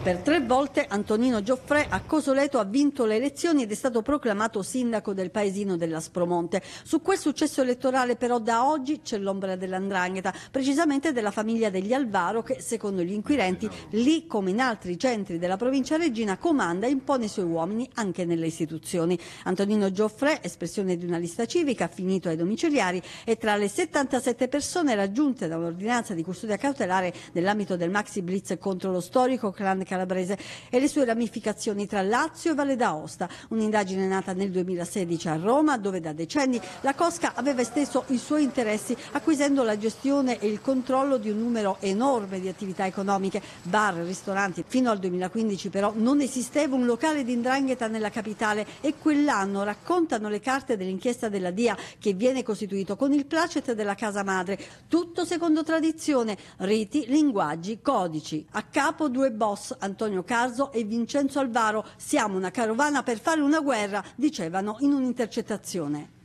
Per tre volte Antonino Gioffrè a Cosoleto ha vinto le elezioni ed è stato proclamato sindaco del paesino dell'Aspromonte. Su quel successo elettorale però da oggi c'è l'ombra dell'andrangheta, precisamente della famiglia degli Alvaro che secondo gli inquirenti lì come in altri centri della provincia regina comanda e impone i suoi uomini anche nelle istituzioni. Antonino Gioffrè, espressione di una lista civica, finito ai domiciliari, e tra le 77 persone raggiunte da un'ordinanza di custodia cautelare nell'ambito del maxi blitz contro lo storico clan calabrese e le sue ramificazioni tra Lazio e Valle d'Aosta. Un'indagine nata nel 2016 a Roma, dove da decenni la Cosca aveva esteso i suoi interessi acquisendo la gestione e il controllo di un numero enorme di attività economiche, bar, ristoranti. Fino al 2015 però non esisteva un locale di indrangheta nella capitale e quell'anno raccontano le carte dell'inchiesta della DIA che viene costituito con il placet della casa madre. Tutto secondo tradizione, riti, linguaggi, codici. A capo due boss, Antonio Carzo e Vincenzo Alvaro. Siamo una carovana per fare una guerra, dicevano in un'intercettazione.